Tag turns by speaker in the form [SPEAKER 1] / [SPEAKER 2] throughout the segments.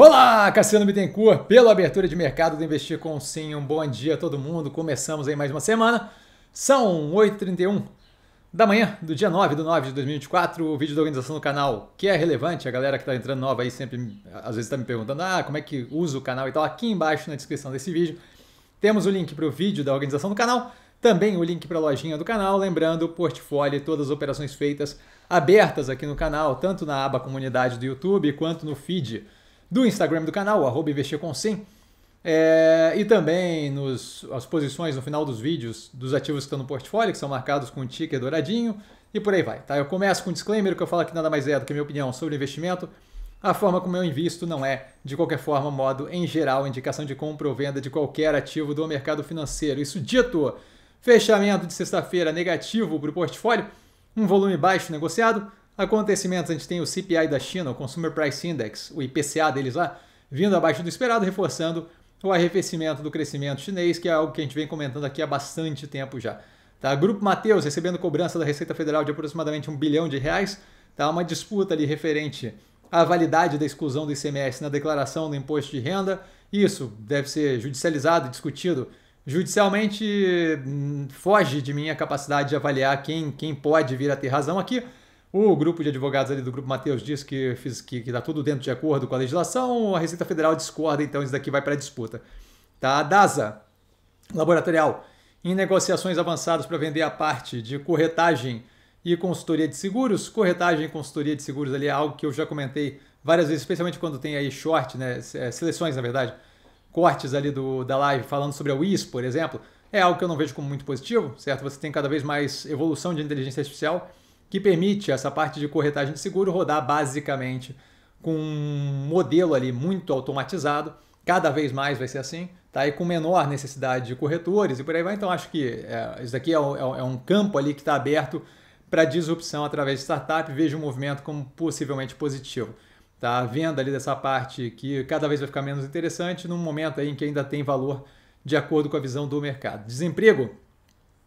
[SPEAKER 1] Olá, Cassiano Bittencourt, pela abertura de mercado do Investir com Sim. Um bom dia a todo mundo. Começamos aí mais uma semana. São 8h31 da manhã do dia 9 de 9 de 2024. O vídeo da organização do canal, que é relevante. A galera que está entrando nova aí sempre, às vezes, está me perguntando ah, como é que usa o canal e tal. Aqui embaixo na descrição desse vídeo temos o link para o vídeo da organização do canal. Também o link para a lojinha do canal. Lembrando, o portfólio e todas as operações feitas abertas aqui no canal, tanto na aba comunidade do YouTube quanto no feed do Instagram do canal, arroba investir com sim. É, e também nos, as posições no final dos vídeos dos ativos que estão no portfólio, que são marcados com um ticker douradinho e por aí vai. Tá? Eu começo com um disclaimer que eu falo que nada mais é do que a minha opinião sobre investimento. A forma como eu invisto não é, de qualquer forma, modo em geral, indicação de compra ou venda de qualquer ativo do mercado financeiro. Isso dito, fechamento de sexta-feira negativo para o portfólio, um volume baixo negociado, Acontecimentos, a gente tem o CPI da China, o Consumer Price Index, o IPCA deles lá, vindo abaixo do esperado, reforçando o arrefecimento do crescimento chinês, que é algo que a gente vem comentando aqui há bastante tempo já. Tá? Grupo Mateus recebendo cobrança da Receita Federal de aproximadamente um bilhão de reais. Tá? Uma disputa ali referente à validade da exclusão do ICMS na declaração do imposto de renda. Isso deve ser judicializado, discutido. Judicialmente hum, foge de minha capacidade de avaliar quem, quem pode vir a ter razão aqui, o grupo de advogados ali do Grupo matheus diz que está que, que tá tudo dentro de acordo com a legislação, a Receita Federal discorda, então isso daqui vai para disputa. Tá? A DASA, laboratorial, em negociações avançadas para vender a parte de corretagem e consultoria de seguros. Corretagem e consultoria de seguros ali é algo que eu já comentei várias vezes, especialmente quando tem aí short, né? É, seleções, na verdade, cortes ali do, da live falando sobre a WIS, por exemplo. É algo que eu não vejo como muito positivo, certo? Você tem cada vez mais evolução de inteligência artificial que permite essa parte de corretagem de seguro rodar basicamente com um modelo ali muito automatizado. Cada vez mais vai ser assim, tá? E com menor necessidade de corretores e por aí vai. Então acho que é, isso daqui é, é, é um campo ali que está aberto para disrupção através de startup. Vejo o movimento como possivelmente positivo tá? A venda ali dessa parte que cada vez vai ficar menos interessante num momento aí em que ainda tem valor de acordo com a visão do mercado. Desemprego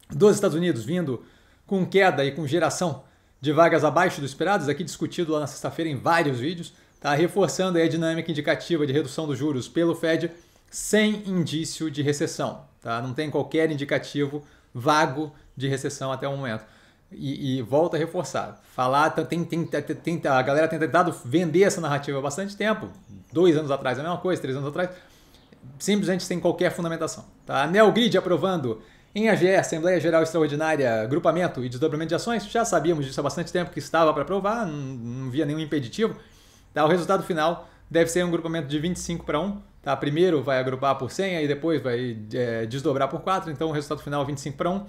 [SPEAKER 1] dos Estados Unidos vindo com queda e com geração de vagas abaixo do esperado, aqui discutido lá na sexta-feira em vários vídeos, tá? reforçando a dinâmica indicativa de redução dos juros pelo Fed sem indício de recessão. Tá? Não tem qualquer indicativo vago de recessão até o momento. E, e volta a reforçar. Falar, tá, tem, tem, tá, tá, tem, a galera tem tentado vender essa narrativa há bastante tempo. Dois anos atrás, a mesma coisa, três anos atrás. Simplesmente sem qualquer fundamentação. Tá? Neogrid aprovando em AGE, Assembleia Geral Extraordinária, grupamento e desdobramento de ações, já sabíamos disso há bastante tempo que estava para aprovar, não, não via nenhum impeditivo. Tá? O resultado final deve ser um grupamento de 25 para 1. Tá? Primeiro vai agrupar por 100 e depois vai é, desdobrar por 4, então o resultado final é 25 para 1.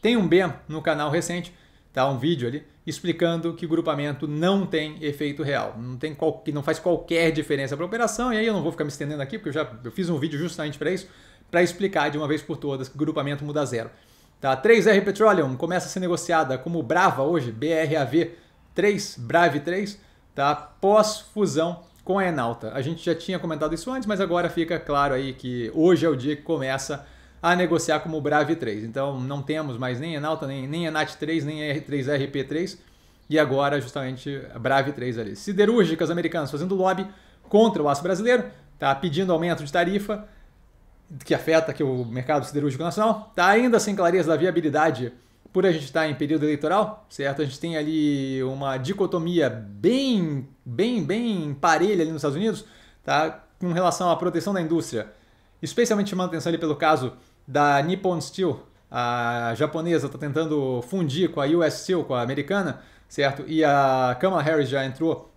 [SPEAKER 1] Tem um BEM no canal recente, tá? um vídeo ali, explicando que grupamento não tem efeito real, não tem qual, não faz qualquer diferença para a operação, e aí eu não vou ficar me estendendo aqui, porque eu já eu fiz um vídeo justamente para isso, para explicar de uma vez por todas que o grupamento muda zero. Tá? 3R Petroleum começa a ser negociada como Brava hoje, BRAV 3, Brave 3, tá? pós-fusão com a Enalta. A gente já tinha comentado isso antes, mas agora fica claro aí que hoje é o dia que começa a negociar como Brave 3. Então não temos mais nem Enalta, nem, nem Enat 3, nem R3RP 3 e agora justamente Brave 3 ali. Siderúrgicas americanas fazendo lobby contra o aço brasileiro, tá pedindo aumento de tarifa que afeta que o mercado siderúrgico nacional, está ainda sem clareza da viabilidade por a gente estar tá em período eleitoral, certo? A gente tem ali uma dicotomia bem, bem, bem parelha ali nos Estados Unidos, tá? Com relação à proteção da indústria, especialmente chamando atenção ali pelo caso da Nippon Steel, a japonesa está tentando fundir com a US Steel, com a americana, certo? E a Kamala Harris já entrou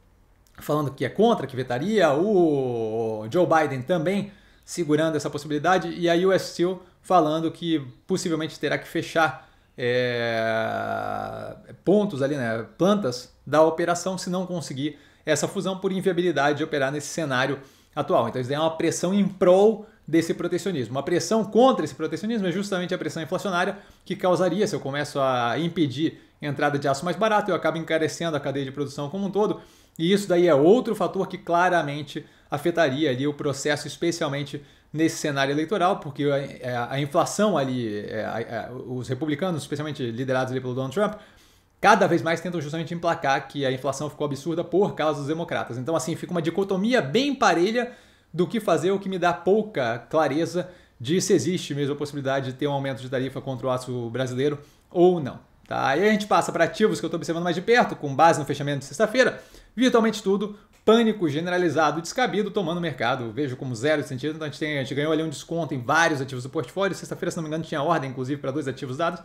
[SPEAKER 1] falando que é contra, que vetaria, o Joe Biden também segurando essa possibilidade, e a US Steel falando que possivelmente terá que fechar é, pontos ali, né, plantas da operação se não conseguir essa fusão por inviabilidade de operar nesse cenário atual. Então isso é uma pressão em prol desse protecionismo. A pressão contra esse protecionismo é justamente a pressão inflacionária que causaria se eu começo a impedir entrada de aço mais barato, eu acabo encarecendo a cadeia de produção como um todo, e isso daí é outro fator que claramente afetaria ali o processo, especialmente nesse cenário eleitoral, porque a, é, a inflação ali, é, a, a, é, os republicanos, especialmente liderados ali pelo Donald Trump, cada vez mais tentam justamente emplacar que a inflação ficou absurda por causa dos democratas. Então, assim, fica uma dicotomia bem parelha do que fazer, o que me dá pouca clareza de se existe mesmo a possibilidade de ter um aumento de tarifa contra o aço brasileiro ou não. Tá? E aí a gente passa para ativos que eu estou observando mais de perto, com base no fechamento de sexta-feira. Virtualmente tudo, pânico generalizado descabido tomando o mercado. Vejo como zero sentido. Então a gente, tem, a gente ganhou ali um desconto em vários ativos do portfólio. Sexta-feira, se não me engano, tinha ordem, inclusive, para dois ativos dados.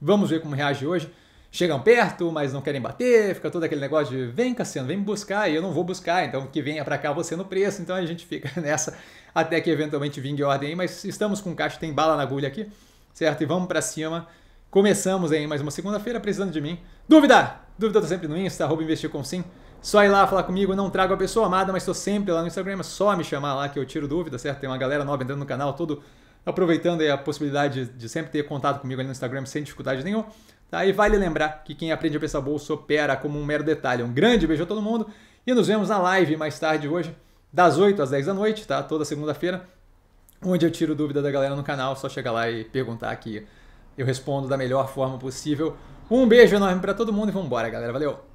[SPEAKER 1] Vamos ver como reage hoje. Chegam perto, mas não querem bater, fica todo aquele negócio de vem, Cassiano, vem me buscar, e eu não vou buscar, então que venha para cá você no preço, então a gente fica nessa até que eventualmente vingue ordem aí, mas estamos com caixa, tem bala na agulha aqui, certo? E vamos para cima. Começamos aí mais uma segunda-feira, precisando de mim. Dúvida? Dúvida tá sempre no Insta, arroba investir com sim. Só ir lá falar comigo, não trago a pessoa amada, mas estou sempre lá no Instagram, é só me chamar lá que eu tiro dúvida, certo? Tem uma galera nova entrando no canal, todo aproveitando a possibilidade de sempre ter contato comigo ali no Instagram sem dificuldade nenhuma. Tá? E vale lembrar que quem aprende a pensar bolsa opera como um mero detalhe. Um grande beijo a todo mundo e nos vemos na live mais tarde hoje, das 8 às 10 da noite, tá? Toda segunda-feira, onde eu tiro dúvida da galera no canal, só chegar lá e perguntar que eu respondo da melhor forma possível. Um beijo enorme para todo mundo e vamos embora, galera. Valeu.